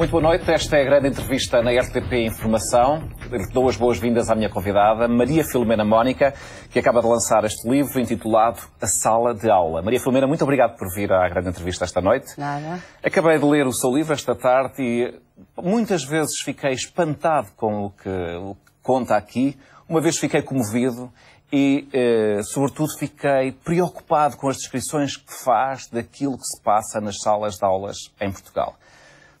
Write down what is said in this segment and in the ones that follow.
Muito boa noite. Esta é a grande entrevista na RTP Informação. Dou as boas-vindas à minha convidada, Maria Filomena Mónica, que acaba de lançar este livro intitulado A Sala de Aula. Maria Filomena, muito obrigado por vir à grande entrevista esta noite. Nada. Acabei de ler o seu livro esta tarde e muitas vezes fiquei espantado com o que, o que conta aqui. Uma vez fiquei comovido e, eh, sobretudo, fiquei preocupado com as descrições que faz daquilo que se passa nas salas de aulas em Portugal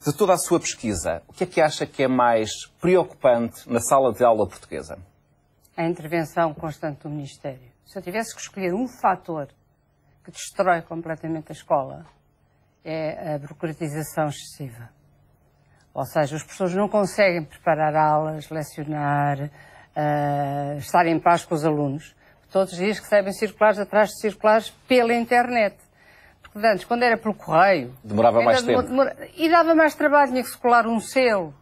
de toda a sua pesquisa, o que é que acha que é mais preocupante na sala de aula portuguesa? A intervenção constante do Ministério. Se eu tivesse que escolher um fator que destrói completamente a escola, é a burocratização excessiva. Ou seja, as pessoas não conseguem preparar aulas, lecionar, uh, estar em paz com os alunos. Todos os dias recebem circulares atrás de circulares pela internet Antes, quando era pelo correio. Demorava mais tempo. Demora... E dava mais trabalho, tinha que se colar um selo,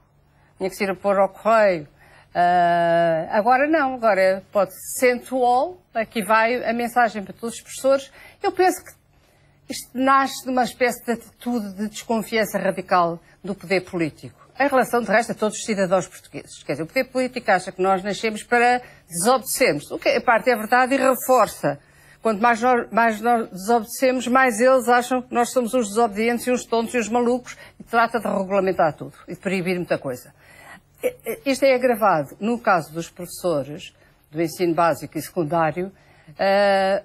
tinha que se ir a pôr ao correio. Uh, agora não, agora pode send all, aqui vai a mensagem para todos os professores. Eu penso que isto nasce de uma espécie de atitude de desconfiança radical do poder político em relação, de resto, a todos os cidadãos portugueses. Quer dizer, o poder político acha que nós nascemos para desobedecermos. O que, a parte é verdade e reforça Quanto mais nós, mais nós desobedecemos, mais eles acham que nós somos uns desobedientes e uns tontos e uns malucos e trata de regulamentar tudo e de proibir muita coisa. Isto é agravado no caso dos professores do ensino básico e secundário, eh,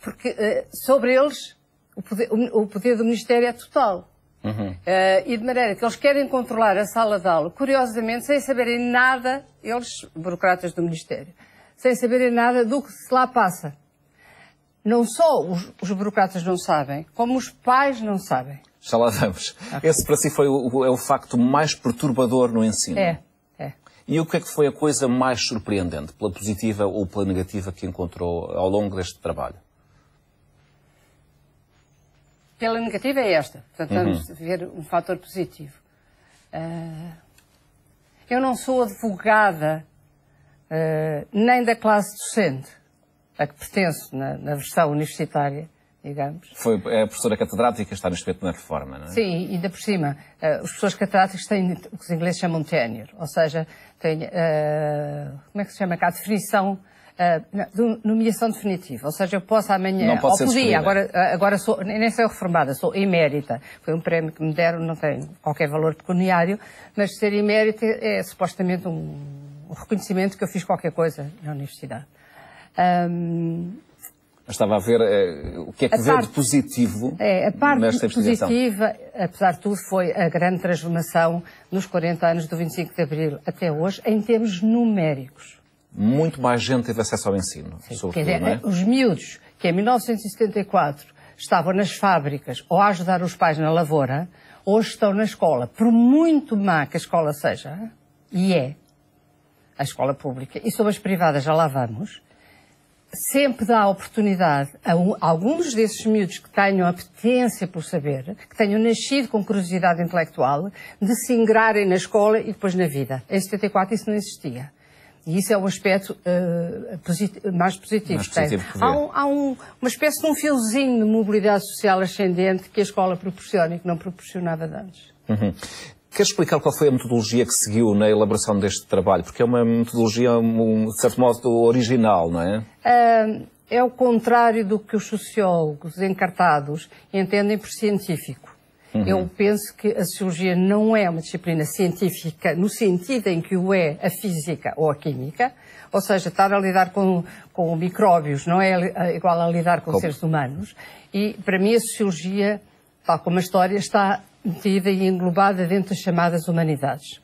porque eh, sobre eles o poder, o poder do Ministério é total. Uhum. Uh, e de maneira que eles querem controlar a sala de aula, curiosamente, sem saberem nada, eles, burocratas do Ministério, sem saberem nada do que se lá passa não só os, os, burocratas não sabem, como os pais não sabem. Já lá vamos. Okay. Esse para si foi o, é o facto mais perturbador no ensino. É, é. E o que é que foi a coisa mais surpreendente, pela positiva ou pela negativa que encontrou ao longo deste trabalho? Pela negativa é esta. Tentamos uhum. ver um fator positivo. Uh, eu não sou advogada uh, nem da classe docente a que pertenço na, na versão universitária, digamos. Foi é a professora catedrática, está no espeto na reforma, não é? Sim, ainda por cima. Uh, os professores catedráticos têm o que os ingleses chamam de tenure, ou seja, têm, uh, como é que se chama cá, a definição Uh, nomeação definitiva, ou seja, eu posso amanhã, ou podia, escolhida. agora, agora sou, nem sou reformada, sou emérita. Foi um prémio que me deram, não tem qualquer valor pecuniário, mas ser emérita é supostamente um, um reconhecimento que eu fiz qualquer coisa na universidade. Um, Estava a ver uh, o que é que vê de positivo é, a parte nesta positiva, apesar de tudo, foi a grande transformação nos 40 anos do 25 de Abril até hoje, em termos numéricos. Muito mais gente teve acesso ao ensino, Sim, sobretudo, quer dizer, é? Eh, os miúdos, que em 1974 estavam nas fábricas ou a ajudar os pais na lavoura, hoje estão na escola. Por muito má que a escola seja, e é, a escola pública, e sobre as privadas já lá vamos, sempre dá oportunidade a, um, a alguns desses miúdos que tenham apetência por saber, que tenham nascido com curiosidade intelectual, de se ingrarem na escola e depois na vida. Em 74 isso não existia. E isso é um aspecto uh, eh, posit mais positivo. Mais positivo há, um, há um, uma espécie de um fiozinho de mobilidade social ascendente que a escola proporciona e que não proporcionava antes. Uhum. Quer explicar qual foi a metodologia que seguiu na elaboração deste trabalho? Porque é uma metodologia, um, de certo modo, original, não é? É o contrário do que os sociólogos encartados entendem por científico. Uhum. Eu penso que a sociologia não é uma disciplina científica no sentido em que o é a física ou a química, ou seja, estar a lidar com, com micróbios não é eh, igual a lidar com Como? seres humanos. E, para mim, a sociologia, tal como a história, está metida e englobada dentro das chamadas humanidades.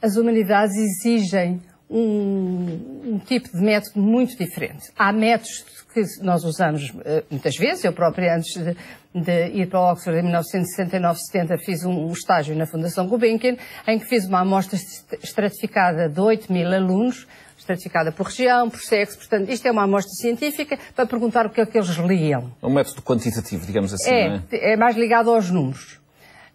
As humanidades exigem um, um, tipo de método muito diferente. Há métodos que nós usamos eh, muitas vezes, eu própria antes de, de ir para Oxford em 1969-70 fiz um, um, estágio na Fundação Gulbenkian, em que fiz uma amostra estratificada de 8 mil alunos, estratificada por região, por sexo, portanto, isto é uma amostra científica para perguntar o que é que eles liam. É um método quantitativo, digamos assim, é, não é? É mais ligado aos números.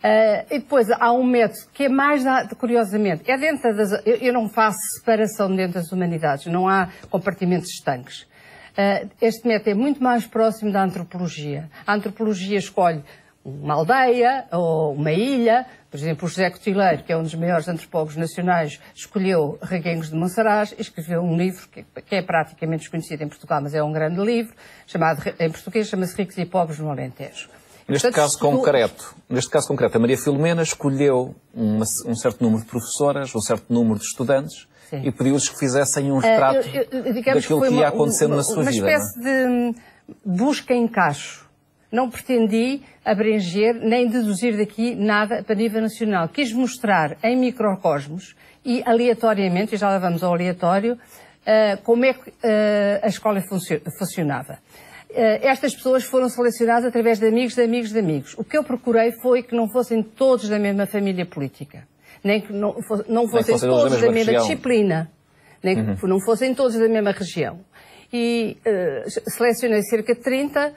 Uh, e depois há um método que é mais, curiosamente, é dentro das, eu, eu não faço separação dentro das humanidades, não há compartimentos estanques. Uh, este método é muito mais próximo da antropologia. A antropologia escolhe uma aldeia ou uma ilha, por exemplo, o José Cotileiro, que é um dos maiores antropólogos nacionais, escolheu Reguengos de Monsaraz e escreveu um livro que, que, é praticamente desconhecido em Portugal, mas é um grande livro, chamado, em português chama-se Ricos e Pobres no Alentejo. Neste Portanto, caso concreto, neste caso concreto, a Maria Filomena escolheu uma, um certo número de professoras, um certo número de estudantes Sim. e pediu-lhes que fizessem um retrato ah, uh, eu, eu, daquilo que, que ia acontecendo na sua uma vida. Uma é? espécie não? de hum, busca em cacho. Não pretendi abranger nem deduzir daqui nada para nível nacional. Quis mostrar em microcosmos e aleatoriamente, e já lá vamos ao aleatório, uh, como é que uh, a escola funcionava. Eh, estas pessoas foram selecionadas através de amigos, de amigos, de amigos. O que eu procurei foi que não fossem todos da mesma família política, nem que não, não fossem todos da mesma, da mesma disciplina, nem uhum. que não fossem todos da mesma região. E uh, selecionei cerca de 30,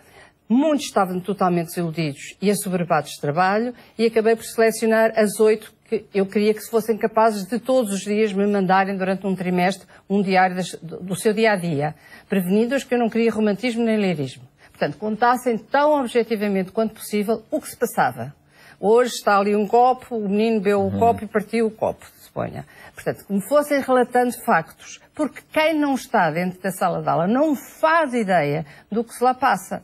muitos estavam totalmente desiludidos e assoberbados de trabalho, e acabei por selecionar as oito que eu queria que se fossem capazes de todos os dias me mandarem durante um trimestre um diário das, do seu dia a dia, prevenidos que eu não queria romantismo nem leirismo. Portanto, contassem tão objetivamente quanto possível o que se passava. Hoje está ali um copo, o menino bebeu o uhum. copo e partiu o copo, suponha. Portanto, como fossem relatando factos, porque quem não está dentro da sala de aula não faz ideia do que se lá passa.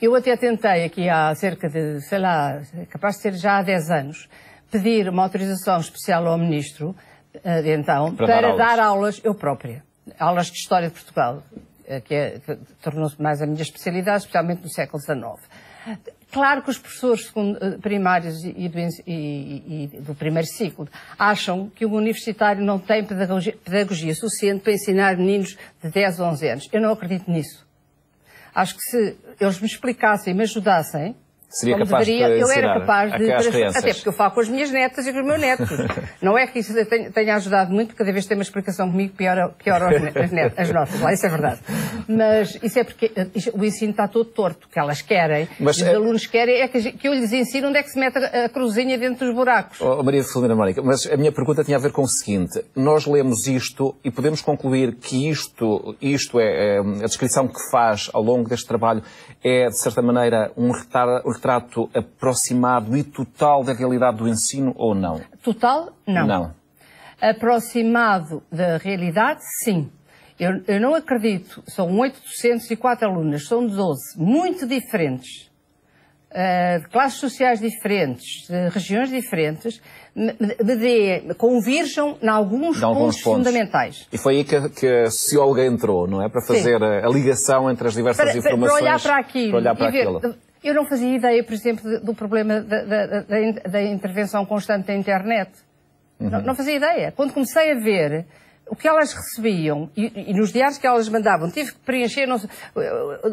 Eu até tentei aqui há cerca de, sei lá, capaz de ser já há 10 anos, pedir uma autorização especial ao ministro, eh, então, para, para dar, aulas. dar, aulas. eu própria. Aulas de História de Portugal, eh, que, é, que tornou-se mais a minha especialidade, especialmente no século XIX. Claro que os professores eh, primários e do, e, e do, primeiro ciclo acham que o universitário não tem pedagogia, pedagogia suficiente para ensinar meninos de 10 a 11 anos. Eu não acredito nisso. Acho que se eles me explicassem e me ajudassem, Seria capaz deveria, de eu era capaz de até porque eu falo com as minhas netas e com os meus netos. não é que isso tenha, ajudado muito, cada vez tem uma explicação comigo pior, pior netas, as notas, lá, isso é verdade. Mas isso é porque eh, o ensino está todo torto, que elas querem, Mas, os é... alunos querem, é que, que eu lhes ensino onde é que se mete a, a cruzinha dentro dos buracos. Oh, Maria Filomena Mónica, mas a minha pergunta tinha a ver com o seguinte, nós lemos isto e podemos concluir que isto, isto é, é a descrição que faz ao longo deste trabalho é, de certa maneira, um retardo retrato aproximado e total da realidade do ensino ou não? Total, não. Não. Aproximado da realidade, sim. Eu, eu não acredito. São 804 alunas, são 12, muito diferentes. Uh, de classes sociais diferentes, de regiões diferentes, de, convirjam em alguns, alguns pontos, pontos, fundamentais. E foi aí que, que a socióloga entrou, não é? Para fazer a, a, ligação entre as diversas para, informações. Para olhar para aquilo. Para olhar para e aquilo. Ver, eu não fazia ideia, por exemplo, do problema da, da, da, da intervenção constante da internet. Uhum. Não, não, fazia ideia. Quando comecei a ver o que elas recebiam e, e nos diários que elas mandavam, tive que preencher sei,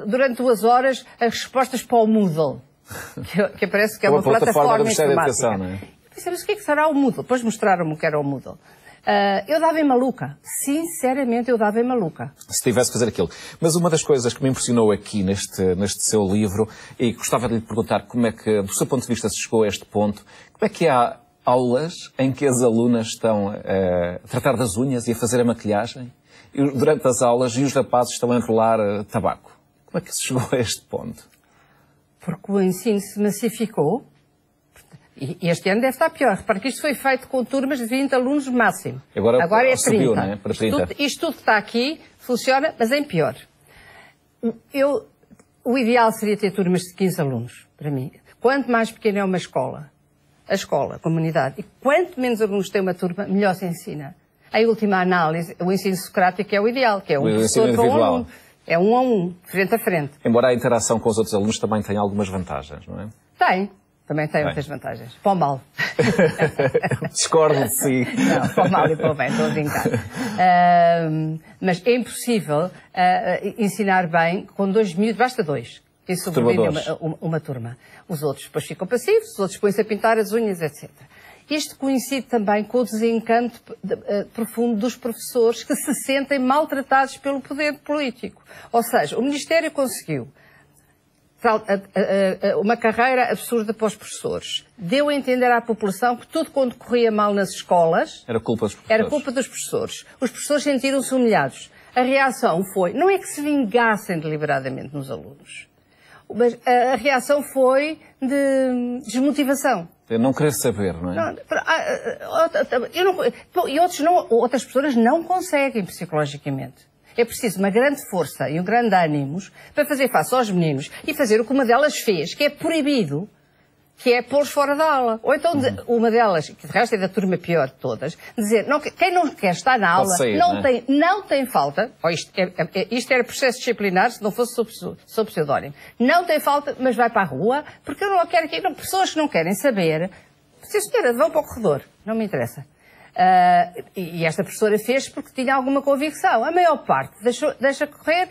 durante duas horas as respostas para o Moodle, que, que parece que é uma plataforma, plataforma informática. Educação, não é? Pensei, mas o que, é que será o Moodle? Depois mostraram-me o que era o Moodle. Uh, eu dava em maluca. Sinceramente, eu dava em maluca. Se tivesse que fazer aquilo. Mas uma das coisas que me impressionou aqui neste, neste seu livro, e gostava de lhe perguntar como é que, do seu ponto de vista, se chegou a este ponto, como é que há aulas em que as alunas estão ah, a tratar das unhas e a fazer a maquilhagem, e, durante as aulas, e os rapazes estão a enrolar ah, tabaco. Como é que se chegou a este ponto? Porque o ensino se massificou e este ano deve estar pior, porque isto foi feito com turmas de 20 alunos máximo. Agora, Agora é 30. Subiu, né? Para 30. Isto, tudo, isto tudo está aqui, funciona, mas em pior. Eu, o ideal seria ter turmas de 15 alunos, para mim. Quanto mais pequena é uma escola, a escola, a comunidade, e quanto menos alunos tem uma turma, melhor se ensina. Em última análise, o ensino socrático é o ideal, que é um o professor para um aluno. É um a um, frente a frente. Embora a interação com os outros alunos também tenha algumas vantagens, não é? Tem. Também tem muitas vantagens. Para o mal. Discordo de si. Não, para o mal e para o bem, estou a brincar. Uh, mas é impossível uh, ensinar bem com dois mil. basta dois. E sobrevive uma, uma, uma, turma. Os outros depois ficam passivos, os outros põem-se a pintar as unhas, etc. Isto coincide também com o desencanto ah, profundo dos professores que se sentem maltratados pelo poder político. Ou seja, o Ministério conseguiu uma carreira absurda para os professores. Deu a entender à população que tudo quando corria mal nas escolas era culpa dos professores. Era culpa dos professores. Os professores sentiram-se humilhados. A reação foi, não é que se vingassem deliberadamente nos alunos, mas a, reação foi de desmotivação. De não querer saber, não é? Não, ah, ah, ah, eu não, e outros não, outras pessoas não conseguem psicologicamente. É preciso uma grande força e um grande ânimo para fazer face aos meninos e fazer o que uma delas fez, que é proibido, que é pô-los fora da aula. Ou então uhum. uma delas, que de resto é da turma pior de todas, dizer, não, quem não quer estar na aula sair, não, né? tem, não tem falta, isto, é, é, é, isto era processo disciplinar se não fosse sob, sob pseudónimo, não tem falta, mas vai para a rua, porque eu não quero que pessoas que não querem saber, se a senhora, vão para o corredor, não me interessa. Uh, e esta professora fez porque tinha alguma convicção. A maior parte deixou, deixa correr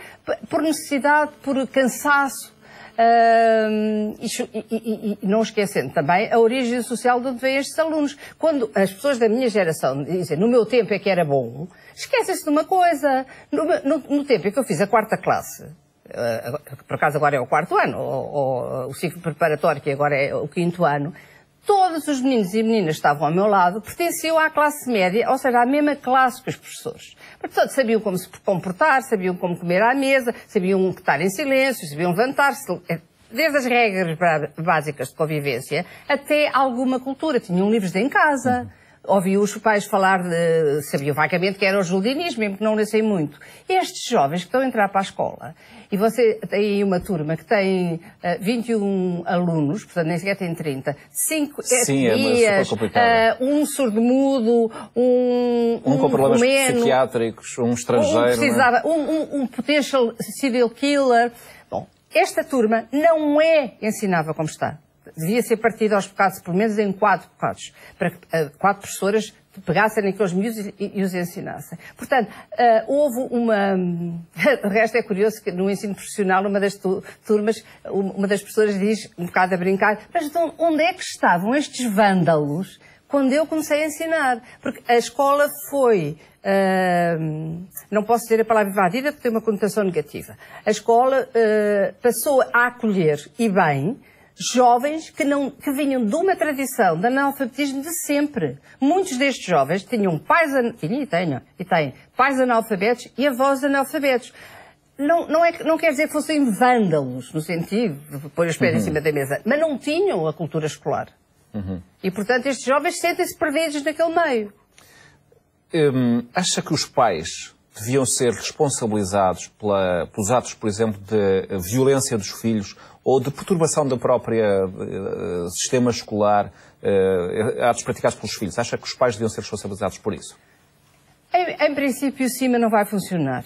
por necessidade, por cansaço. Uh, e, e, e, não esquecendo também a origem social de onde vêm estes alunos. Quando as pessoas da minha geração dizem no meu tempo é que era bom, esquecem-se de uma coisa. No, no, no tempo em que eu fiz a quarta classe, uh, por acaso agora é o quarto ano, ou, ou o ciclo preparatório, que agora é o quinto ano, todos os meninos e meninas que estavam ao meu lado pertenciam à classe média, ou seja, à mesma classe que os professores. Portanto, sabiam como se comportar, sabiam como comer à mesa, sabiam estar em silêncio, sabiam levantar-se, eh, desde as regras básicas de convivência até alguma cultura. Tinham livros em casa ouvi os pais falar de, sabiam vagamente que era o juldinismo, mesmo que não nascem muito. Estes jovens que estão a entrar para a escola, e você tem aí uma turma que tem uh, eh, 21 alunos, portanto nem sequer tem 30, 5 é etnias, é uh, um surdo-mudo, um, um, um com problemas romeno, psiquiátricos, um estrangeiro. Um, é? precisava, é? um, um, um potential serial killer. Bom, esta turma não é ensinável como está devia ser partido aos bocados, pelo menos em quatro bocados, para que uh, quatro professoras pegassem aqueles miúdos e, e, os ensinassem. Portanto, uh, houve uma... O resto é curioso que no ensino profissional, uma das turmas, uma das professoras diz, um bocado a brincar, mas então onde é que estavam estes vândalos quando eu comecei a ensinar? Porque a escola foi... Uh, não posso dizer a palavra invadida porque tem uma conotação negativa. A escola uh, passou a acolher, e bem, jovens que, não, que vinham de uma tradição de analfabetismo de sempre. Muitos destes jovens tinham pais, tinham e têm, e têm pais analfabetos e avós analfabetos. Não, não, é, não quer dizer que fossem vândalos, no sentido de pôr os pés uhum. em cima da mesa, mas não tinham a cultura escolar. Uhum. E, portanto, estes jovens sentem-se perdidos naquele meio. Hum, acha que os pais deviam ser responsabilizados pela, pelos atos, por exemplo, de violência dos filhos ou de perturbação da própria eh, sistema escolar, eh, atos praticados pelos filhos? Acha que os pais deviam ser responsabilizados por isso? Em, em princípio, sim, mas não vai funcionar.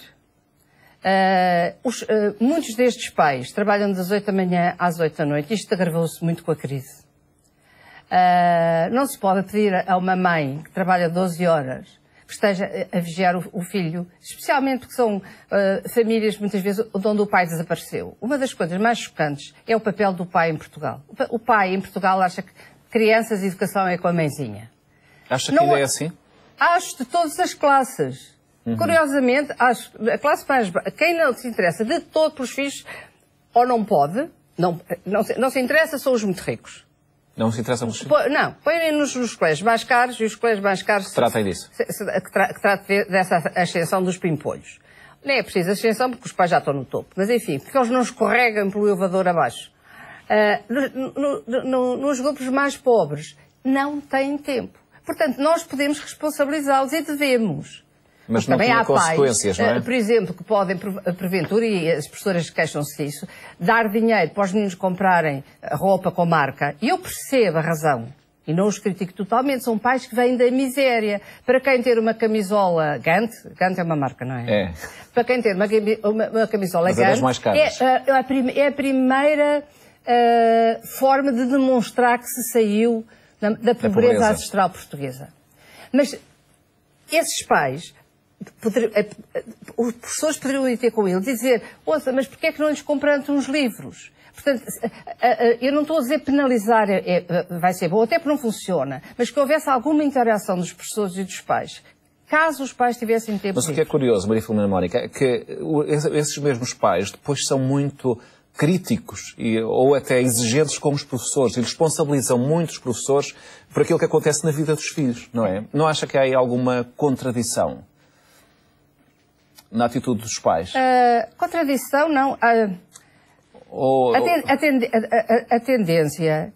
Uh, os, muitos destes pais trabalham das 8 da manhã às 8 da noite. Isto agravou-se muito com a crise. não se pode pedir a uma mãe que trabalha 12 horas que esteja a vigiar o, o filho, especialmente porque são uh, famílias, muitas vezes, onde o pai desapareceu. Uma das coisas mais chocantes é o papel do pai em Portugal. O pai em Portugal acha que crianças e educação é com a mãezinha. Acha que Não, ainda é, é. assim? Acho de todas as classes. Uhum. Curiosamente, acho, a classe mais quem não se interessa de todo pelos filhos, ou não pode, não, não, se, não se interessa, são os muito ricos. Não se interessa os. Não, põem-nos nos colégios mais caros e os colégios mais caros... Tratem disso. Se, se, que, tra, que tratem dessa ascensão dos pimpolhos. Nem é preciso ascensão porque os pais já estão no topo. Mas enfim, porque eles não escorregam pelo elevador abaixo. Uh, no, no, no, nos grupos mais pobres não têm tempo. Portanto, nós podemos responsabilizá-los e devemos. Mas, mas também há consequências, pais, não é? Eh, por exemplo, que podem, eh, porventura, e as professoras queixam-se disso, dar dinheiro para os meninos comprarem roupa com marca. E eu percebo a razão. E não os critico totalmente, são pais que vêm da miséria. Para quem ter uma camisola Gant, Gant é uma marca, não é? É. Para quem ter uma, uma, uma camisola Mas é Gant, mais É, eh, é, a, prim, é a primeira uh, forma de demonstrar que se saiu da pobreza, da pobreza. ancestral portuguesa. Mas esses pais Poder, eh, eh, os professores poderiam ir ter com ele dizer, ouça, mas porquê é que não lhes compramos uns livros? Portanto, eh, eu não estou a dizer penalizar é, é vai ser bom, até porque não funciona, mas que houvesse alguma interação dos professores e dos pais. Caso os pais tivessem tempo. Mas o que é curioso, Maria Filomena Mónica, é que esses mesmos pais depois são muito críticos e, ou até exigentes com os professores e responsabilizam muito os professores por aquilo que acontece na vida dos filhos, não é? Não acha que há aí alguma contradição? na atitude dos pais? Uh, contradição, não. Uh, ou, a, ten, a, ten, a, a, tendência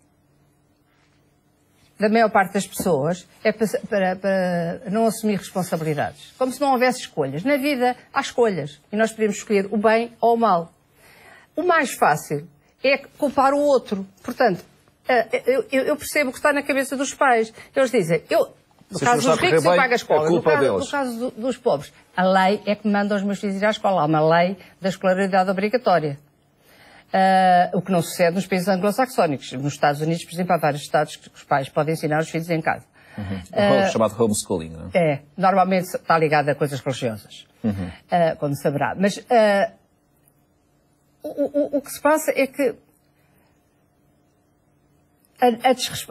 da maior parte das pessoas é para, para, não assumir responsabilidades. Como se não houvesse escolhas. Na vida há escolhas e nós podemos escolher o bem ou o mal. O mais fácil é culpar o outro. Portanto, ah, eu, eu percebo o que está na cabeça dos pais. Eles dizem, eu, no caso dos ricos, bem, eu pago as é pobres. No caso, no caso, dos pobres, a lei é que manda os meus filhos ir à escola. Há uma lei da escolaridade obrigatória. Uh, o que não sucede nos países anglo-saxónicos. Nos Estados Unidos, por exemplo, há vários estados que os pais podem ensinar os filhos em casa. Uhum. Uh, chamado homeschooling, não é? É. Normalmente está ligado a coisas religiosas, uhum. uh, como saberá. Mas uh, o, o, o, que se passa é que a,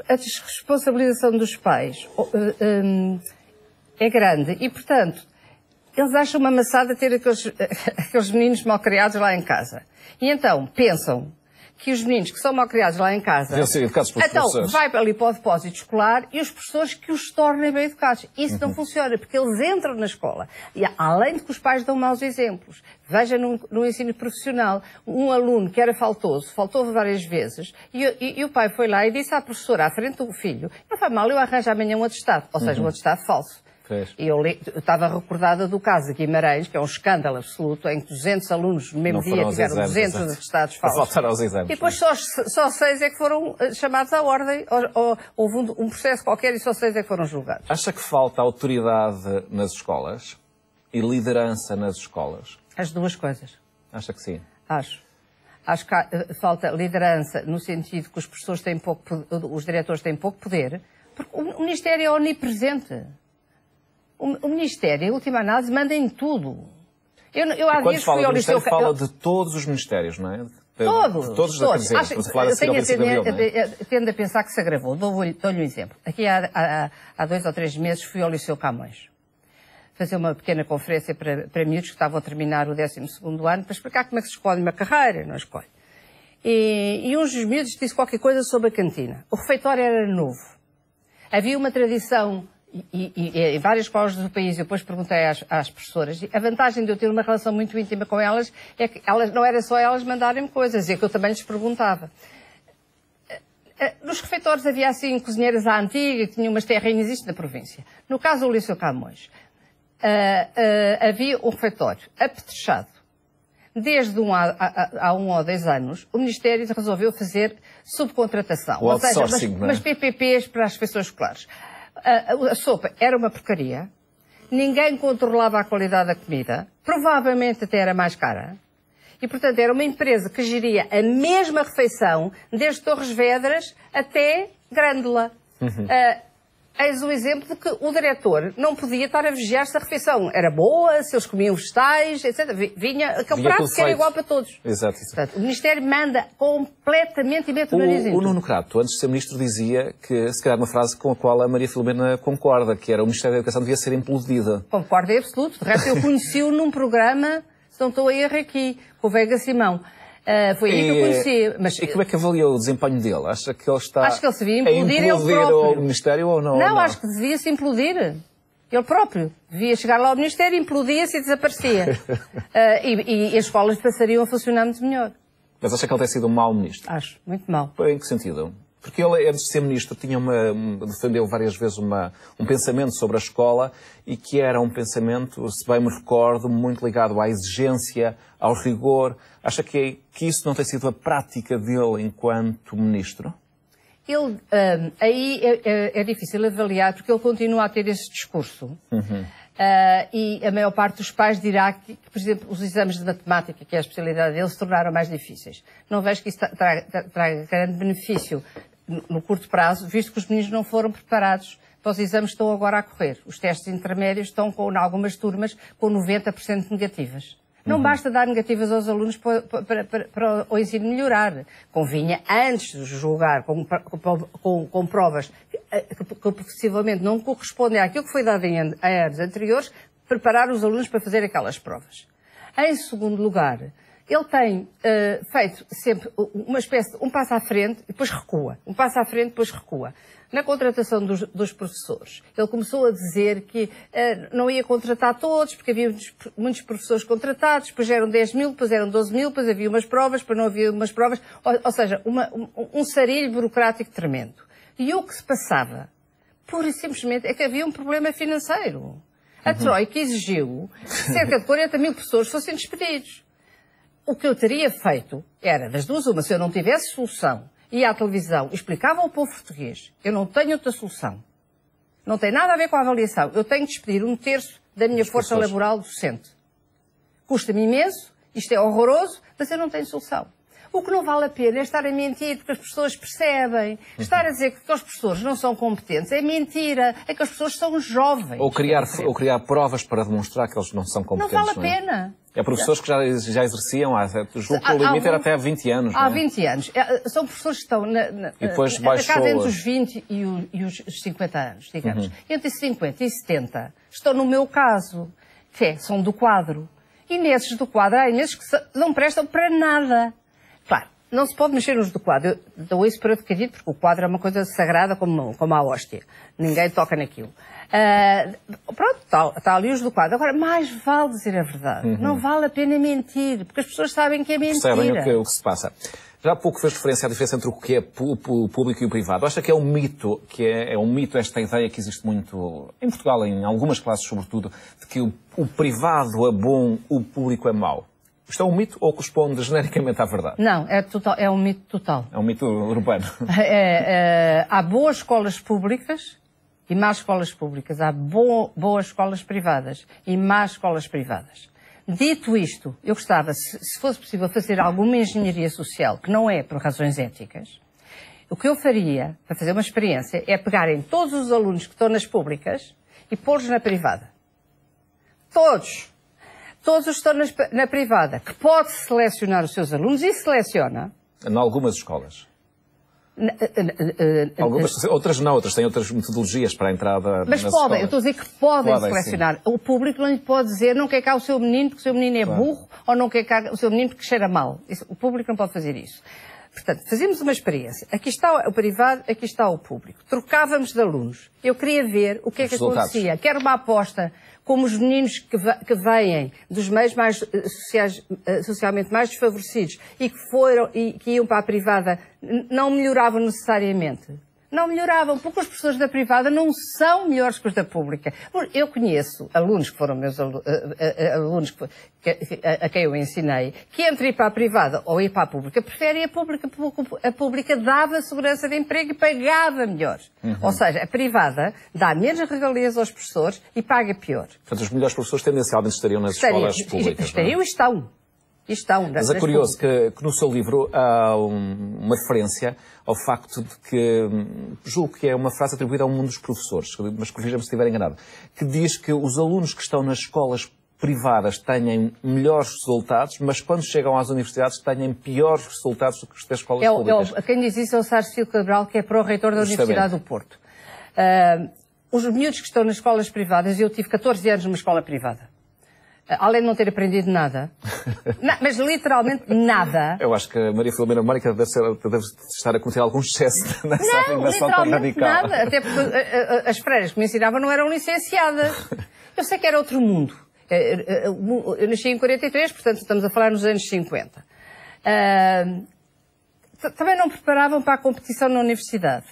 a desresponsabilização dos pais eh, eh, é grande e, portanto, eles acham uma amassada ter aqueles, aqueles meninos mal criados lá em casa. E então pensam, que os meninos que são mal criados lá em casa. Deviam ser educados pelos então, professores. vai ali para o depósito escolar e os professores que os tornem bem educados. Isso uhum. não funciona, porque eles entram na escola. E além de que os pais dão maus exemplos. Veja no, no ensino profissional, um aluno que era faltoso, faltou várias vezes, e, e, e, o pai foi lá e disse à professora, à frente do filho, não foi mal, eu arranjo amanhã um atestado. Ou seja, uhum. um atestado falso. Eu estava recordada do caso de Guimarães, que é um escândalo absoluto, em que 200 alunos no mesmo dia tiveram exames, 200 atestados falsos. aos exames. E depois só, só seis é que foram eh, chamados à ordem, ou, ou, houve um processo qualquer e só seis é que foram julgados. Acha que falta autoridade nas escolas e liderança nas escolas? As duas coisas. Acha que sim? Acho. Acho que há, eh, falta liderança no sentido que os professores têm pouco, os diretores têm pouco poder, porque o Ministério é onipresente. O, o Ministério, em última análise, manda em tudo. Eu, eu, e quando fala do Ministério, seu... fala de todos os Ministérios, não é? todos. De todos os todos. Acho, eu tenho a tendência, tendo a pensar que se agravou. Dou-lhe dou um exemplo. Aqui há, há, há, dois ou três meses fui ao Liceu Camões fazer uma pequena conferência para, para miúdos que estavam a terminar o 12º ano, para explicar como é que se escolhe uma carreira, não escolhe. E, e uns dos miúdos disse qualquer coisa sobre a cantina. O refeitório era novo. Havia uma tradição e, e, e, várias escolas do país, eu depois perguntei às, às professoras, a vantagem de eu ter uma relação muito íntima com elas é que elas, não era só elas mandarem-me coisas, é que eu também lhes perguntava. Eh, eh, nos refeitórios havia assim cozinheiras à antiga, que tinham umas terrinhas, isto na província. No caso do Liceu Camões, uh, uh, havia um refeitório apetrechado. Desde um um ou dois anos, o Ministério resolveu fazer subcontratação. O ou seja, mas, mas PPPs para as refeições escolares a, sopa era uma porcaria, ninguém controlava a qualidade da comida, provavelmente até era mais cara. E, portanto, era uma empresa que geria a mesma refeição desde Torres Vedras até Grândola. Uhum. Uh, eis o exemplo de que o diretor não podia estar a vigiar se a refeição era boa, se eles comiam vegetais, etc. Vinha aquele Vinha prato que era igual para todos. Exato. Portanto, o Ministério manda completamente e mete o nariz O Nuno Crato, antes de ser Ministro, dizia que, se calhar, uma frase com a qual a Maria Filomena concorda, que era o Ministério da Educação devia ser implodida. Concordo, é absoluto. De resto, eu conheci-o num programa, se não estou a erro aqui, com o Vega Simão. Uh, foi aí que eu conheci. Mas... E como é que avaliou o desempenho dele? Acha que ele está. Acho que ele se devia implodir, implodir ele próprio. ao Ministério ou não? Não, ou não? acho que devia se implodir. Ele próprio. Devia chegar lá ao Ministério, implodia-se e desaparecia. uh, e, e, as escolas passariam a funcionar muito melhor. Mas acha que ele tem sido um mau ministro? Acho, muito mau. Em que sentido? porque ele, antes de ser ministro, tinha uma, defendeu várias vezes uma, um pensamento sobre a escola e que era um pensamento, se bem me recordo, muito ligado à exigência, ao rigor. Acha que, é, que isso não tem sido a prática dele enquanto ministro? Ele, um, aí é, é, é, difícil avaliar porque ele continua a ter esse discurso. Uhum. Uh, e a maior parte dos pais dirá que, que, por exemplo, os exames de matemática, que é a especialidade dele, se tornaram mais difíceis. Não vejo que isso traga, traga grande benefício no curto prazo, visto que os meninos não foram preparados para então, os exames que estão agora a correr. Os testes intermédios estão, com, em algumas turmas, com 90% negativas. Não uhum. basta dar negativas aos alunos para, para, para, para, o ensino melhorar. Convinha, antes de julgar com, com, com provas que, eh, que, que, possivelmente não correspondem àquilo que foi dado em anos anteriores, preparar os alunos para fazer aquelas provas. Em segundo lugar, ele tem uh, feito sempre uma espécie de um passo à frente e depois recua. Um passo à frente, e depois recua. Na contratação dos, dos professores, ele começou a dizer que uh, não ia contratar todos, porque havia muitos, muitos, professores contratados, depois eram 10 mil, depois eram 12 mil, depois havia umas provas, depois não havia umas provas, ou, ou seja, uma, um, um sarilho burocrático tremendo. E o que se passava, pura e simplesmente, é que havia um problema financeiro. A uhum. Troika exigiu que cerca de 40 mil professores fossem despedidos o que eu teria feito era, das duas, uma, se eu não tivesse solução, ia à televisão, explicava ao povo português, eu não tenho outra solução. Não tem nada a ver com a avaliação. Eu tenho de despedir um terço da minha As força pessoas. laboral docente. Custa-me imenso, isto é horroroso, mas eu não tenho solução. O que não vale a pena é estar a mentir, porque as pessoas percebem. Uhum. Estar a dizer que os professores não são competentes é mentira, é que as pessoas são jovens. Ou criar, ou criar provas para demonstrar que eles não são competentes. Não vale a é? pena. É professores que já, já exerciam há, julgo que o limite há, era até há 20 anos. Há é? 20 anos. É, são professores que estão na, na, e depois baixou... na casa entre os 20 e, o, e os 50 anos, digamos. Uhum. Entre 50 e 70 estão no meu caso, que é, são do quadro. E nesses do quadro há imensos que não prestam para nada não se pode mexer nos do quadro. Eu dou isso o adquirido, porque o quadro é uma coisa sagrada como, como a hóstia. Ninguém toca naquilo. Uh, pronto, está tá ali os do quadro. Agora, mais vale dizer a verdade. Uhum. Não vale a pena mentir, porque as pessoas sabem que é mentira. Sabem o que, é o que se passa. Já há pouco fez referência à diferença entre o que é público e o privado. Acha que é um mito, que é, é, um mito esta ideia que existe muito em Portugal, em algumas classes sobretudo, de que o, o privado é bom, o público é mau? Isto é um mito ou corresponde genericamente à verdade? Não, é, total, é um mito total. É um mito urbano. É, é, é, há boas escolas públicas e más escolas públicas. Há bo, boas escolas privadas e más escolas privadas. Dito isto, eu gostava, se, se fosse possível, fazer alguma engenharia social, que não é por razões éticas. O que eu faria, para fazer uma experiência, é pegarem todos os alunos que estão nas públicas e pô-los na privada. Todos todos os que estão na privada, que pode selecionar os seus alunos e seleciona. Em algumas escolas. Na, na, na, Algumas, eh, outras não, outras têm outras metodologias para a entrada Mas podem, escolas. eu estou a dizer que podem, podem selecionar. Sim. O público não lhe pode dizer não quer cá o seu menino porque o seu menino é claro. burro ou não quer cá o seu menino porque cheira mal. Isso, o público não pode fazer isso. Portanto, fazíamos uma experiência. Aqui está o privado, aqui está o público. Trocávamos de alunos. Eu queria ver o que Os é que resultados. acontecia. Quero uma aposta como os meninos que, vêm dos meios mais eh, sociais, eh, socialmente mais desfavorecidos e que foram e que iam para a privada não melhoravam necessariamente? não melhoravam, porque os professores da privada não são melhores que os da pública. Eu conheço alunos que foram meus alunos a quem eu ensinei, que entre ir para a privada ou ir para a pública, preferem a pública, porque a pública dava segurança de emprego e pagava melhor. Uhum. Ou seja, a privada dá menos regalias aos professores e paga pior. Portanto, os melhores professores tendencialmente estariam nas estariam, escolas públicas. É? Estariam e estão. E está Mas é curioso que, que, no seu livro há um, uma referência ao facto de que, julgo que é uma frase atribuída a um dos professores, mas corrija-me se estiver enganado, que diz que os alunos que estão nas escolas privadas tenham melhores resultados, mas quando chegam às universidades tenham piores resultados do que os das escolas é, é públicas. É, quem diz isso é o Sárcio Cabral, que é pró-reitor da Justamente. Universidade do Porto. Uh, os miúdos que estão nas escolas privadas, eu tive 14 anos numa escola privada, Além de não ter aprendido nada. Na, mas literalmente nada. Eu acho que a Maria Filomena Mónica deve, ser, deve estar a cometer algum excesso nessa não, afirmação tão radical. nada. Até porque a, eh, a, eh, eh, as freiras que me ensinavam não eram licenciadas. Eu sei que era outro mundo. Eu nasci em 43, portanto estamos a falar nos anos 50. Uh, ah, também não preparavam para a competição na universidade.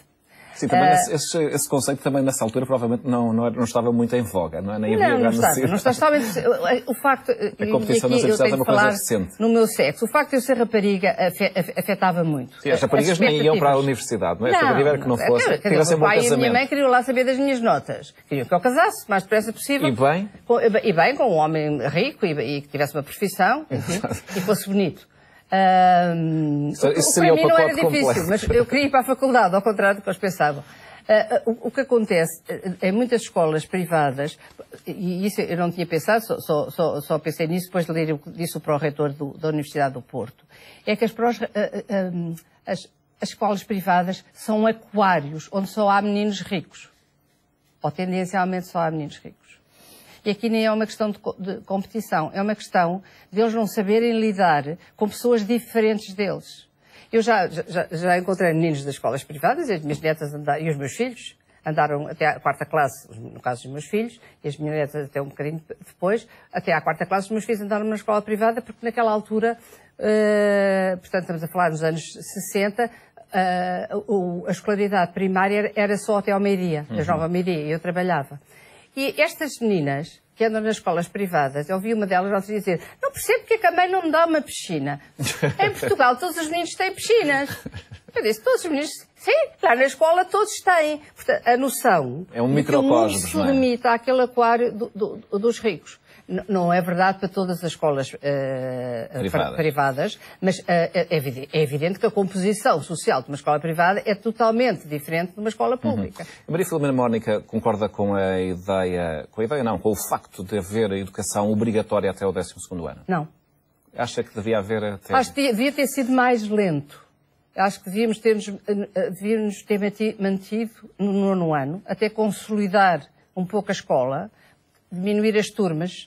Sim, também uh, esse, esse, conceito também nessa altura provavelmente não, não, não estava muito em voga, não é? Nem não, não estava, não estava, eh, o facto... Eh, a competição na universidade é uma coisa recente. No meu sexo, o facto de eu ser rapariga afetava muito. Sim, as raparigas nem iam para a universidade, não é? Não, se que não é, fosse, é, tivesse um bom casamento. a minha mãe queriam lá saber das minhas notas. Queriam que eu casasse, o mais depressa possível. E bem? Com, e bem, com um homem rico e, e que tivesse uma profissão e fosse bonito. Um, isso, para mim não era difícil, completo. mas eu queria ir para a faculdade, ao contrário do que eles pensavam. Uh, o, o, que acontece ah, em muitas escolas privadas, e isso eu não tinha pensado, só, só, só, só pensei nisso depois de ler o, que para o reitor da Universidade do Porto, é que as, uh, as, as escolas privadas são aquários, onde só há meninos ricos. Ou tendencialmente só há meninos ricos. E aqui nem é uma questão de, de competição, é uma questão de eles não saberem lidar com pessoas diferentes deles. Eu já, já, já encontrei meninos das escolas privadas, as minhas netas andaram, e os meus filhos andaram até à quarta classe, no caso dos meus filhos, e as minhas netas até um bocadinho depois, até à quarta classe, os meus filhos andaram na escola privada porque naquela altura, uh, portanto estamos a falar dos anos 60, uh, eh, a escolaridade primária era só até ao meio-dia, das jovem nove ao meio-dia, eu trabalhava. E estas meninas que andam nas escolas privadas, eu ouvi uma delas outros dizer, não percebo porque é que a mãe não me dá uma piscina. em Portugal todos os meninos têm piscinas. Eu disse, todos os meninos, sim, lá na escola todos têm. Portanto, a noção é um microcosmo. de que o mundo se é? limita é? àquele aquário do, do, dos ricos não é verdade para todas as escolas uh, privadas. privadas. mas uh, é, evidente, é, evidente, que a composição social de uma escola privada é totalmente diferente de uma escola uhum. pública. Uhum. Maria Filomena Mónica concorda com a ideia, com a ideia não, com o facto de haver a educação obrigatória até o 12º ano? Não. Acha que devia haver até... Acho que devia ter sido mais lento. Acho que devíamos ter, devíamos ter mantido no nono ano, até consolidar um pouco a escola, diminuir as turmas,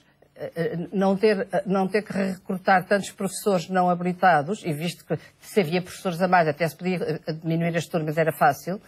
não ter, não ter que recrutar tantos professores não habilitados, e visto que se havia professores a mais, até se podia eh, diminuir as turmas, era fácil.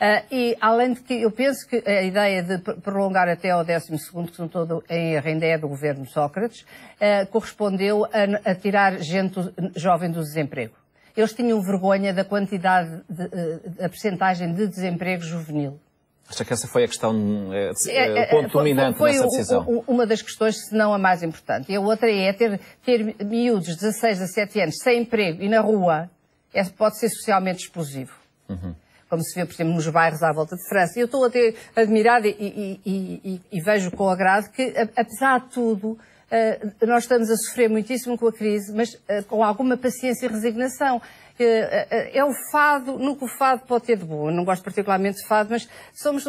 Eh, e, além de que, eu penso que a ideia de prolongar até ao 12 segundo, que são todo em erro, é do governo Sócrates, eh, correspondeu a, a tirar gente jovem do desemprego. Eles tinham vergonha da quantidade, de, da percentagem de desemprego juvenil. Acha que essa foi a questão, eh, é, eh, é, o ponto dominante foi, foi nessa decisão? Foi uma das questões, se não a mais importante. E a outra é ter, ter miúdos de 16 a 17 anos sem emprego e na rua é, pode ser socialmente explosivo. Uhum. Como se vê, por exemplo, nos bairros à volta de França. E eu estou até admirada e, e, e, e, vejo com agrado que, apesar de tudo, eh, nós estamos a sofrer muitíssimo com a crise, mas com alguma paciência e resignação. Eh, eh, é o fado, nunca o fado pode ter de bom. Eu não gosto particularmente de fado, mas somos,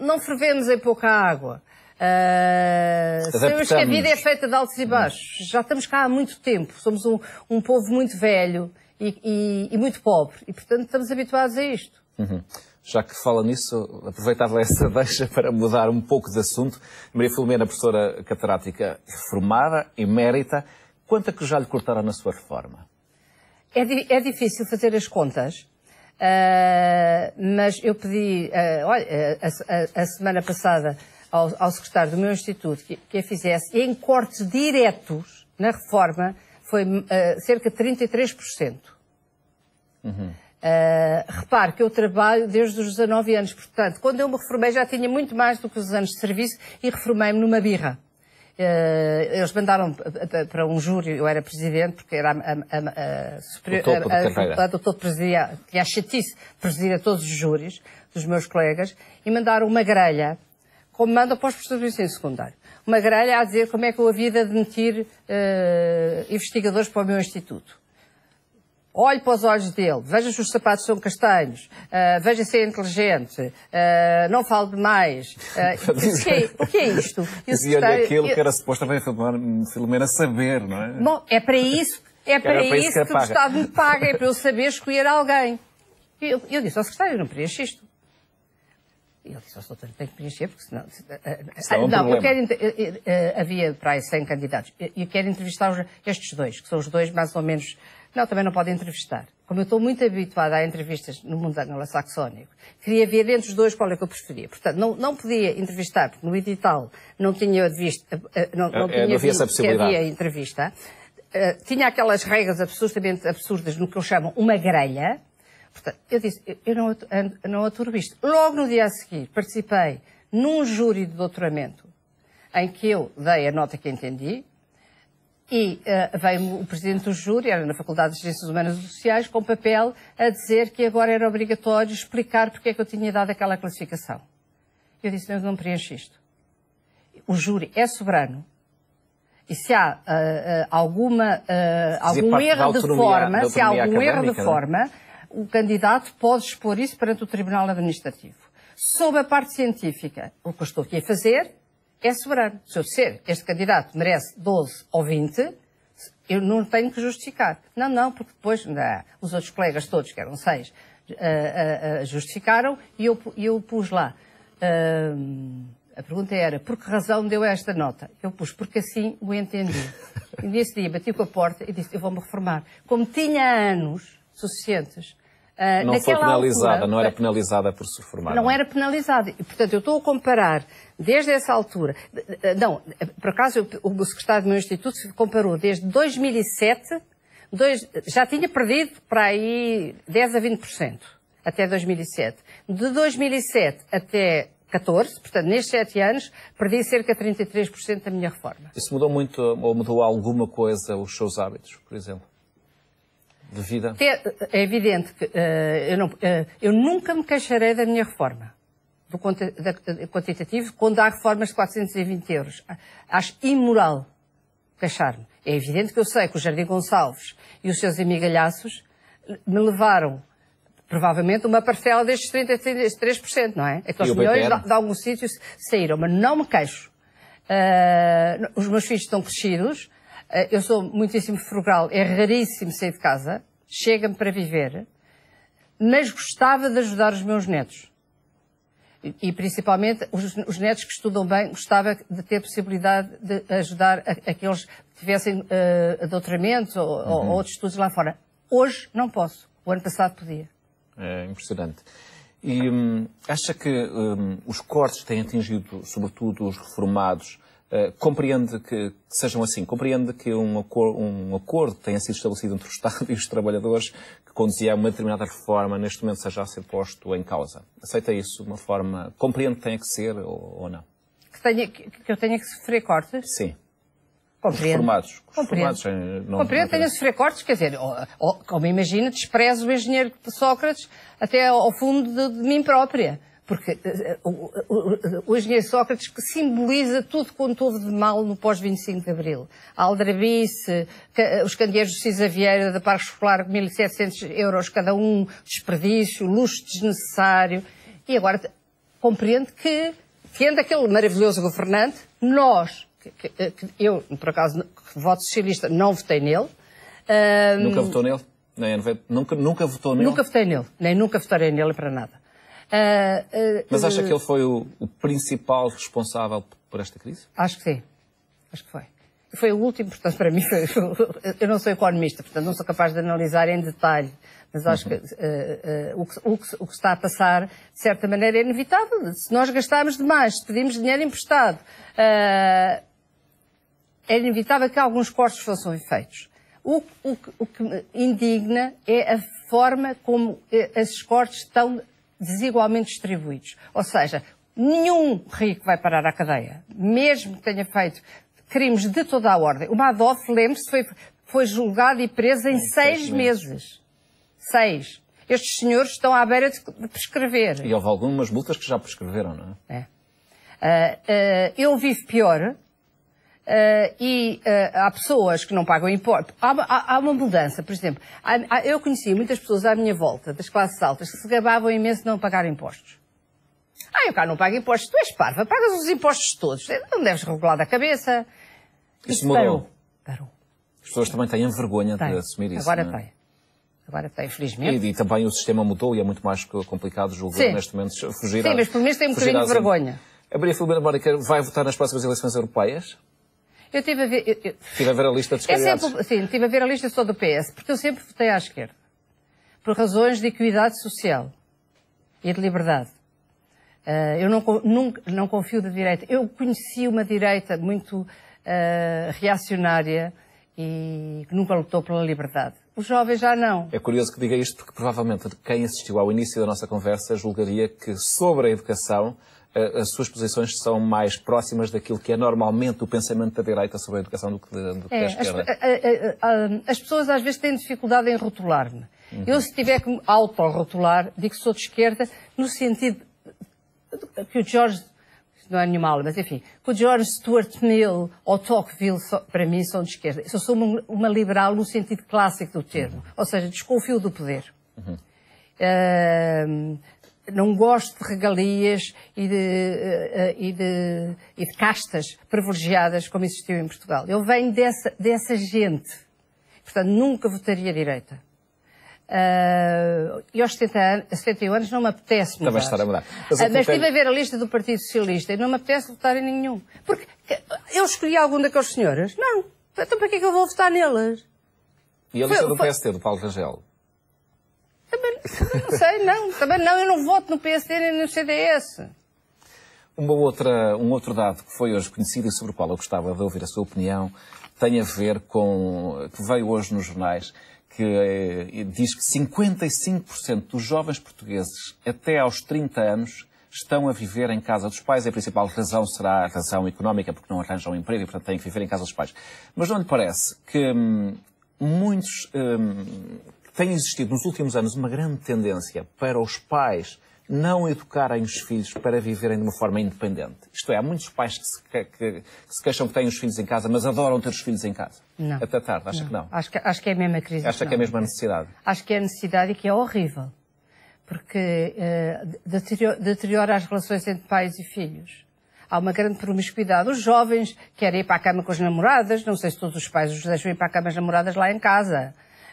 não fervemos em pouca água. Uh, sabemos que a vida é feita de altos e hum. baixos. Já estamos cá há muito tempo. Somos um, um povo muito velho e, e, e muito pobre. E, portanto, estamos habituados a isto. Uhum. Já que fala nisso, aproveitava essa deixa para mudar um pouco de assunto. Maria Filomena, professora catedrática reformada, emérita, quanto é que já lhe cortaram na sua reforma? É, é difícil fazer as contas. Uh, mas eu pedi, uh, olha, ah, a, a, a, semana passada ao, ao, secretário do meu instituto que, que a fizesse, e em cortes diretos na reforma foi uh, cerca de 33%. Uhum. repare que eu trabalho desde os 19 anos, portanto, quando eu me reformei já tinha muito mais do que os anos de serviço e reformei-me numa birra. Eh, eles mandaram para um júri, eu era presidente, porque era a, a, superior, a, a, doutor presidia, tinha é a chatice presidir a todos os júris dos meus colegas, e mandaram uma grelha, como manda para os professores do ensino secundário, uma grelha a dizer como é que eu havia de admitir uh, eh, investigadores para o meu instituto olhe para os olhos dele, veja se os sapatos são castanhos, uh, veja se é inteligente, uh, não fale demais. Uh, o, que é, o que é isto? E é secretário... aquilo que era suposto também Filomena saber, não é? Bom, é para isso, é para, para isso que, que o Estado me paga, é para eu saber escolher alguém. Eu, eu disse ao secretário, não preenche isto. Eu disse ao doutor, tem que preencher, porque senão... Se, eh, eh, eh, é um não, eu quero, havia para aí 100 candidatos. Eu, eu quero entrevistar os, estes dois, que são os dois mais ou menos... Não, também não pode entrevistar. Como eu estou muito habituada a entrevistas no mundo anglo-saxónico, queria ver entre os dois qual é que eu preferia. Portanto, não, não podia entrevistar, porque no edital não tinha visto, não, não é, é, tinha não visto que havia entrevista. Uh, tinha aquelas regras absolutamente absurdas no que eu chamam uma grelha, Portanto, eu disse, eu não, não aturo isto. Logo no dia a seguir, participei num júri de doutoramento em que eu dei a nota que entendi e uh, eh, veio o presidente do júri, era na Faculdade de Ciências Humanas e Sociais, com papel a dizer que agora era obrigatório explicar porque é que eu tinha dado aquela classificação. Eu disse, não, não preencho isto. O júri é soberano e se há uh, uh, alguma, uh, algum erro de é? forma, se há algum erro de forma, o candidato pode expor isso perante o Tribunal Administrativo. Sobre a parte científica, o que eu estou aqui a fazer é soberano. Se eu disser este candidato merece 12 ou 20, eu não tenho que justificar. Não, não, porque depois não, os outros colegas todos, que eram seis, uh, uh, justificaram e eu, eu pus lá. Uh, a pergunta era, por que razão deu esta nota? Eu pus, porque assim o entendi. E nesse dia bati com a porta e disse, eu vou-me reformar. Como tinha anos suficientes Uh, não foi penalizada, altura, não era ah, penalizada por se formar. Não, não é? era penalizada. E, portanto, eu estou a comparar desde essa altura. Ah, não, por acaso, o secretário do meu instituto comparou desde 2007, dois, já tinha perdido para aí 10 a 20% até 2007. De 2007 até 14, portanto, nestes 7 anos, perdi cerca de 33% da minha reforma. Isso mudou muito, ou mudou alguma coisa os seus hábitos, por exemplo? de vida? é evidente que uh, eu, não, uh, eu, nunca me queixarei da minha reforma, do quanti da, da, quantitativo, quando há reformas de 420 euros. Acho imoral queixar-me. É evidente que eu sei que o Jardim Gonçalves e os seus amigalhaços me levaram, provavelmente, uma parcela destes 33%, não é? Aqueles milhões de, de algum sítio saíram, mas não me queixo. Uh, os meus filhos estão crescidos, eh, eu sou muitíssimo frugal, é raríssimo sair de casa, chega-me para viver, mas gostava de ajudar os meus netos. E, e principalmente os, os, netos que estudam bem, gostava de ter possibilidade de ajudar aqueles que tivessem uh, eh, doutoramentos ou, uhum. ou, outros estudos lá fora. Hoje não posso. O ano passado podia. É impressionante. E hum, acha que hum, os cortes têm atingido, sobretudo, os reformados eh, compreende que, que, sejam assim, compreende que um, acor um, acordo tenha sido estabelecido entre o Estado e os trabalhadores que conduzia a uma determinada reforma, neste momento seja a ser posto em causa. Aceita isso de uma forma, compreende que tenha que ser ou, ou não? Que, tenha, que, que eu tenha que sofrer cortes? Sim. Compreendo. Os formados. Compreendo. Formados, eh, não, Compreendo, tenho a sofrer cortes, quer dizer, ou, ou, como imagina, desprezo o engenheiro Sócrates até ao fundo de, de mim própria. Porque eh, eh, o, o, o engenheiro Sócrates que simboliza tudo quanto houve de mal no pós-25 de Abril. A aldrabice, eh, os candeeiros de Cisa Vieira da Parque Escolar, 1.700 euros cada um, desperdício, luxo desnecessário. E agora compreende que, tendo aquele maravilhoso governante, nós, que, que, que eu, por acaso, voto socialista, não votei nele. nunca hum, votou nele? Nem, nunca, nunca votou nele? Nunca votei nele, nem nunca votarei nele para nada. Uh, uh, Mas acha ah, que ele foi o, o, principal responsável por esta crise? Acho que sim. Acho que foi. Foi o último, portanto, para mim, eu não sou economista, portanto, não sou capaz de analisar em detalhe mas acho que, uh, uh, o, que, o, que, o, que, está a passar, de certa maneira, é inevitável. Se nós gastarmos demais, se pedimos dinheiro emprestado, uh, é inevitável que alguns cortes fossem feitos. O, o, que me indigna é a forma como eh, esses cortes estão desigualmente distribuídos. Ou seja, nenhum rico vai parar à cadeia, mesmo que tenha feito crimes de toda a ordem. O Madoff, lembre-se, foi, foi julgado e preso em, em seis, seis meses. meses. Seis. Estes senhores estão à beira de prescrever. E houve algumas multas que já prescreveram, não é? É. Uh, uh, eu vivo pior, Uh, e uh, há pessoas que não pagam impostos. Há, há, há, uma mudança, por exemplo. Há, eu conheci muitas pessoas à minha volta, das classes altas, que se gabavam imenso de não pagar impostos. Ah, eu cá não pago impostos. Tu és parva, pagas os impostos todos. Eh, não deves regular da cabeça. Isso, isso mudou. Parou. parou. As pessoas também têm vergonha tem. de assumir isso. Agora né? tem. Agora tem, infelizmente. E, e, também o sistema mudou e é muito mais complicado julgar neste momento fugir Sim, mas pelo menos tem um bocadinho de vergonha. A Maria Filomena Mónica vai votar nas próximas eleições europeias? Eu estive a ver... Eu, a ver a lista dos é candidatos. sempre, sim, estive a ver a lista só do PS, porque eu sempre votei à esquerda. Por razões de equidade social e de liberdade. Uh, eu não, nunca, não confio da direita. Eu conheci uma direita muito uh, reacionária e que nunca lutou pela liberdade. Os jovens já não. É curioso que diga isto porque provavelmente quem assistiu ao início da nossa conversa julgaria que sobre a educação as suas posições são mais próximas daquilo que é normalmente o pensamento da direita sobre a educação do que, do que é, da esquerda. As, as, pessoas às vezes têm dificuldade em rotular-me. Uhum. Eu, se tiver que rotular digo que sou de esquerda, no sentido que o George, não é nenhuma aula, mas enfim, que o George Stuart Mill ou Tocqueville, para mim, são de esquerda. Eu sou uma, uma liberal no sentido clássico do termo, uhum. ou seja, desconfio do poder. Uhum. Uh, não gosto de regalias e de, eh, eh, e de, e de castas privilegiadas como existiu em Portugal. Eu venho dessa, dessa gente. Portanto, nunca votaria direita. Uh, e aos 70, 71 anos não me apetece então mudar. Também estar a mudar. Mas, uh, mas estive a ver a lista do Partido Socialista e não me apetece votar em nenhum. Porque eu escolhi algum daqueles senhores? Não. Então para que é que eu vou votar nelas? E a lista foi, do foi... PST, do Paulo Rangel? Também, não sei, não. Também não, eu não voto no PSD nem no CDS. Uma outra, um outro dado que foi hoje conhecido e sobre o qual eu gostava de ouvir a sua opinião tem a ver com. que veio hoje nos jornais, que eh, diz que 55% dos jovens portugueses até aos 30 anos estão a viver em casa dos pais. A principal razão será a razão económica, porque não arranjam emprego e, portanto, têm que viver em casa dos pais. Mas não lhe parece que hum, muitos hum, tem existido nos últimos anos uma grande tendência para os pais não educarem os filhos para viverem de uma forma independente. Isto é, há muitos pais que se, que, que se queixam que têm os filhos em casa, mas adoram ter os filhos em casa. Não. Até tarde, acha não. que não? Acho que, acho que é a mesma crise. Acha que é a mesma necessidade? Acho que é a necessidade e que é horrível. Porque uh, deteriora, as relações entre pais e filhos há uma grande promiscuidade. Os jovens querem ir para a cama com as namoradas, não sei se todos os pais os deixam ir para a cama com as namoradas lá em casa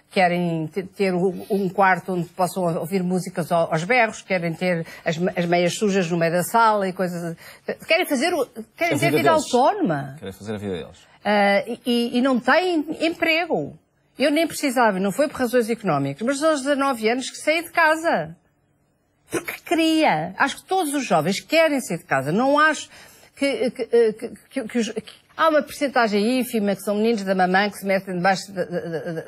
querem ter um quarto onde possam ouvir músicas aos berros, querem ter as, as meias sujas no meio da sala e coisas. Querem fazer, querem ter vida, vida autónoma. Querem fazer a vida deles. Uh, e, e não têm emprego. Eu nem precisava, não foi por razões económicas, mas aos 19 anos que saí de casa. Porque queria. Acho que todos os jovens querem sair de casa. Não acho que, que, que, que, os, Há uma percentagem ínfima que são meninos da mamã que se metem debaixo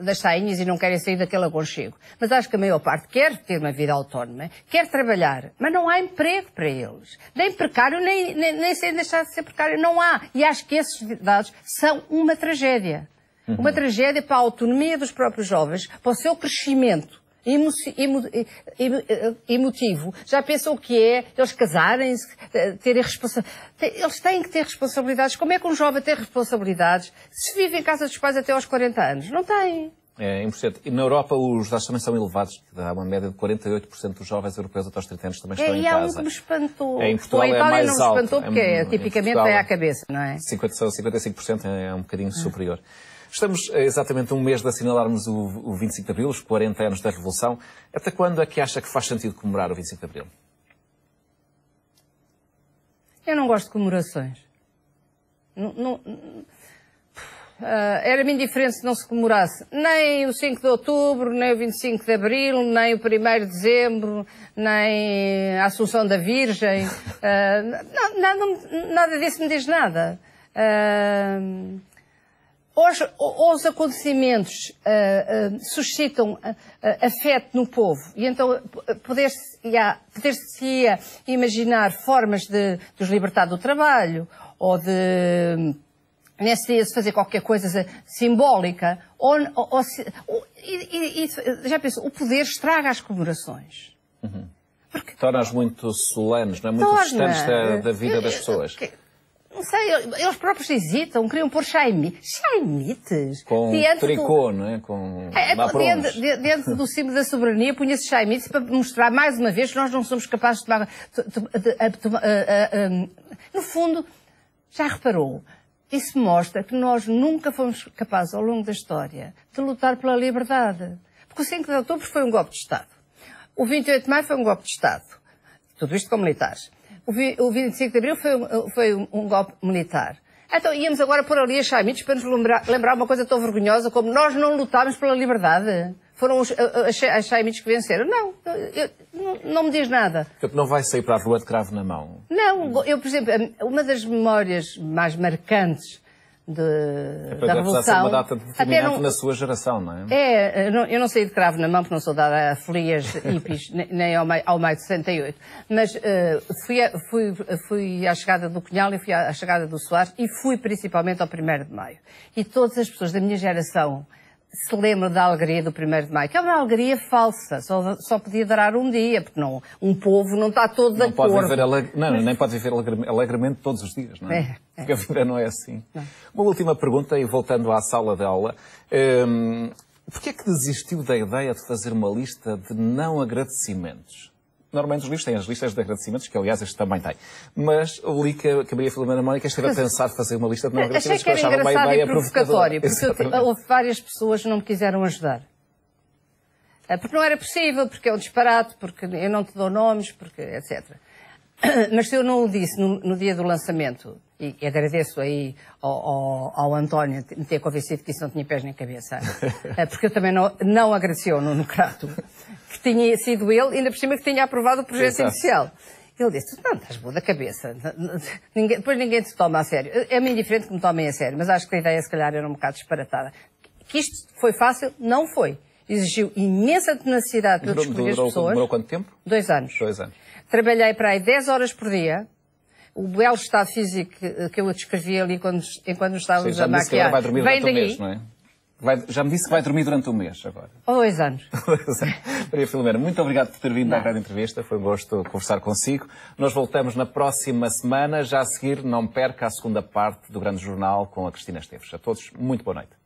das sainhas e não querem sair daquele aconchego. Mas acho que a maior parte quer ter uma vida autónoma, quer trabalhar, mas não há emprego para eles. Nem precário, nem, nem, nem sem deixar de ser precário. Não há. E acho que esses dados são uma tragédia. Uhum. Uma tragédia para a autonomia dos próprios jovens, para o seu crescimento emo, emo, emo, emotivo. Já pensam o que é eles casarem-se, eh, terem responsabilidade? Eles têm que ter responsabilidades. Como é que um jovem tem responsabilidades se vive em casa dos pais até aos 40 anos? Não tem. É, é importante. E na Europa os dados também são elevados, há uma média de 48% dos jovens europeus até aos 30 anos também é, estão em casa. É, e há um que me espantou. É, em Portugal Ou a é Itália é mais não me espantou, alto. porque é, é tipicamente é à cabeça, não é? 50, 55% é um bocadinho ah. superior. Estamos exatamente um mês de assinalarmos o, 25 de Abril, os 40 anos da Revolução. Até quando é que acha que faz sentido comemorar o 25 de Abril? Eu não gosto de comemorações. Não, não, uh, Era-me indiferente se não se comemorasse nem o 5 de Outubro, nem o 25 de Abril, nem o 1 de Dezembro, nem a Assunção da Virgem. Uh, ah, nada, nada disso me diz nada. Uh, os, os acontecimentos uh, uh, suscitam uh, afeto no povo e então poder-se-ia poder imaginar formas de, de os libertar do trabalho ou de nesse dia se fazer qualquer coisa simbólica, ou, ou, ou, ou e, e, já penso, o poder estraga as comemorações. Uhum. Tornas muito solenes não é? Muito distantes da, da vida das pessoas. Não sei, eles próprios hesitam, criam pôr chaimites. Chaimites? Com diante tricô, do... não é? Com é, é diante, diante do símbolo da soberania punha-se chaimites para mostrar mais uma vez que nós não somos capazes de tomar... no fundo, já reparou, isso mostra que nós nunca fomos capazes, ao longo da história, de lutar pela liberdade. Porque o 5 de outubro foi um golpe de Estado. O 28 de maio foi um golpe de Estado. Tudo isto com militares o, 25 de abril foi, um, foi um, golpe militar. Então íamos agora pôr ali achamentos para nos lembrar, lembrar, uma coisa tão vergonhosa como nós não lutámos pela liberdade. Foram os achamentos que venceram. Não, eu, não, não, me diz nada. Portanto, não vai sair para a rua de cravo na mão? Não, eu, por exemplo, uma das memórias mais marcantes de, é da Revolução. uma data determinante não, na sua geração, não é? É, eu não saí de cravo na mão, porque não sou dada a folias hippies, nem ao maio, ao maio de 68. Mas uh, fui, a, fui, fui à chegada do Cunhal e fui à, à chegada do Soares e fui principalmente ao 1 de maio. E todas as pessoas da minha geração se lembra da alegria do 1 de maio, que é uma alegria falsa, só, só podia durar um dia, porque não, um povo não está todo não de pode acordo. Viver alegre, não, mas... nem pode viver alegre, alegremente todos os dias, não é? é, é. Porque a vida não é assim. Não. Uma última pergunta, e voltando à sala de aula, hum, porquê é que desistiu da ideia de fazer uma lista de não agradecimentos? Normalmente os livros têm as listas de agradecimentos, que aliás este também tem. Mas li que, a Maria Filomena Mónica esteve a pensar fazer uma lista de não é, agradecimentos que, eu achava meio, meio provocatória. Porque houve várias pessoas que não me quiseram ajudar. É, porque não era possível, porque é um disparate, porque eu não te dou nomes, porque etc. Mas se eu não o disse no, no dia do lançamento e, e agradeço aí ao, ao, ao, António me ter convencido que isso não tinha pés nem cabeça, é, porque eu também não, não agradeci ao Nuno Crato, que tinha sido ele, ainda por cima que tinha aprovado o projeto Exato. inicial. Ele disse, não, estás boa da cabeça. Ninguém, depois ninguém te toma a sério. É-me é diferente que me tomem a sério, mas acho que a ideia, se calhar, era um bocado disparatada. Que isto foi fácil? Não foi. Exigiu imensa tenacidade de todas as pessoas. Durou quanto tempo? Dois anos. Dois anos. Trabalhei para aí 10 horas por dia, o belo estado físico eh, que eu descrevi ali quando, enquanto estávamos Sim, a maquiar, vai dormir vem daí. Mês, não é? Vai, já me disse que vai dormir durante um mês agora. Ou oh, dois anos. É. Maria Filomena, muito obrigado por ter vindo Não. à grande entrevista. Foi um gosto conversar consigo. Nós voltamos na próxima semana. Já a seguir, não perca a segunda parte do Grande Jornal com a Cristina Esteves. A todos, muito boa noite.